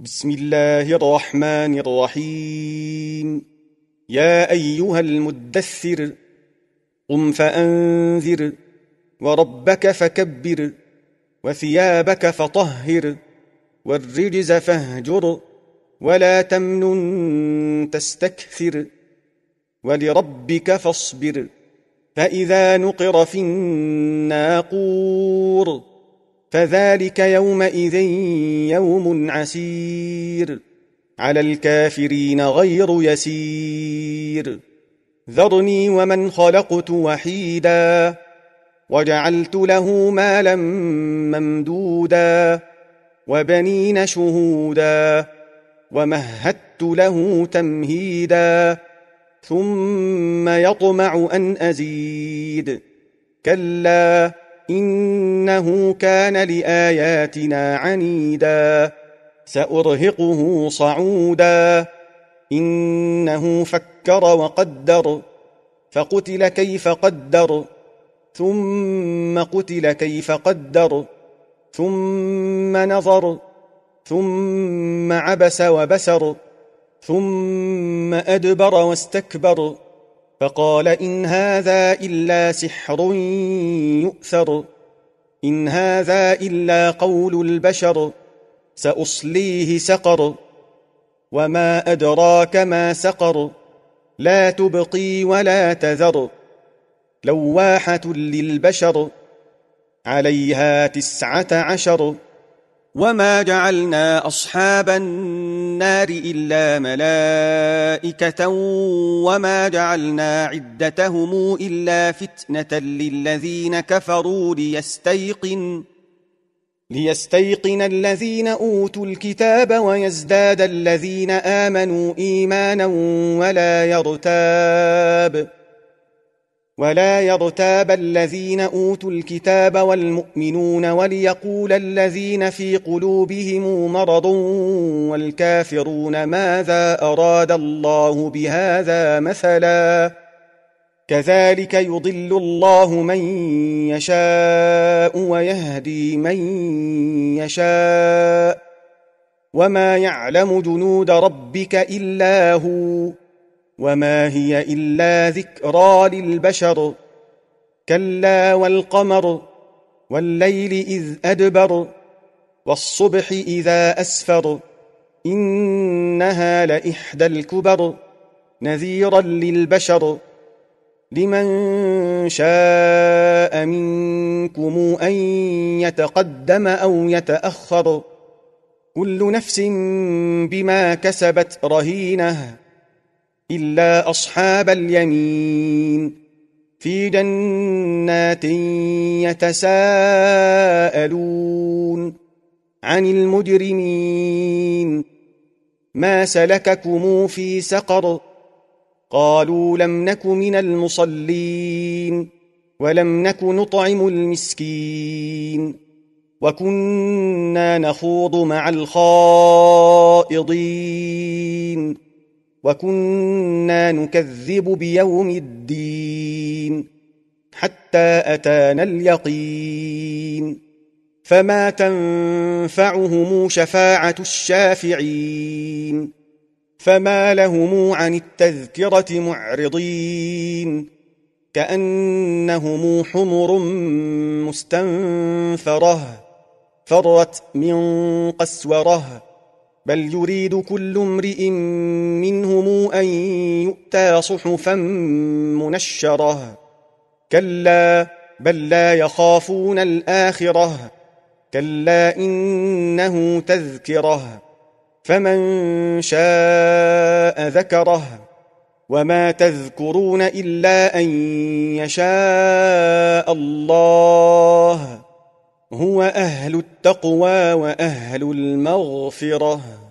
بسم الله الرحمن الرحيم يا أيها المدثر قم فأنذر وربك فكبر وثيابك فطهر والرجز فاهجر ولا تمنن تستكثر ولربك فاصبر فإذا نقر في الناقور فذلك يومئذ يوم عسير على الكافرين غير يسير ذرني ومن خلقت وحيدا وجعلت له مالا ممدودا وبنين شهودا ومهدت له تمهيدا ثم يطمع ان ازيد كلا إنه كان لآياتنا عنيدا سأرهقه صعودا إنه فكر وقدر فقتل كيف قدر ثم قتل كيف قدر ثم نظر ثم عبس وبسر ثم أدبر واستكبر فقال إن هذا إلا سحر يؤثر إن هذا إلا قول البشر سأصليه سقر وما أدراك ما سقر لا تبقي ولا تذر لواحة للبشر عليها تسعة عشر وما جعلنا أصحاب النار إلا ملائكة وما جعلنا عدتهم إلا فتنة للذين كفروا ليستيقن ليستيقن الذين أوتوا الكتاب ويزداد الذين آمنوا إيمانا ولا يرتاب ولا يغتاب الذين اوتوا الكتاب والمؤمنون وليقول الذين في قلوبهم مرض والكافرون ماذا اراد الله بهذا مثلا كذلك يضل الله من يشاء ويهدي من يشاء وما يعلم جنود ربك الا هو وما هي إلا ذكرى للبشر كلا والقمر والليل إذ أدبر والصبح إذا أسفر إنها لإحدى الكبر نذيرا للبشر لمن شاء منكم أن يتقدم أو يتأخر كل نفس بما كسبت رهينه إلا أصحاب اليمين في جنات يتساءلون عن المجرمين ما سلككم في سقر قالوا لم نك من المصلين ولم نك نطعم المسكين وكنا نخوض مع الخائضين وكنا نكذب بيوم الدين حتى أتانا اليقين فما تنفعهم شفاعة الشافعين فما لهم عن التذكرة معرضين كأنهم حمر مستنفره فرت من قسوره بل يريد كل امرئ منهم أن يؤتى صحفا منشرة كلا بل لا يخافون الآخرة كلا إنه تذكرة فمن شاء ذكره وما تذكرون إلا أن يشاء الله هو أهل التقوى وأهل المغفرة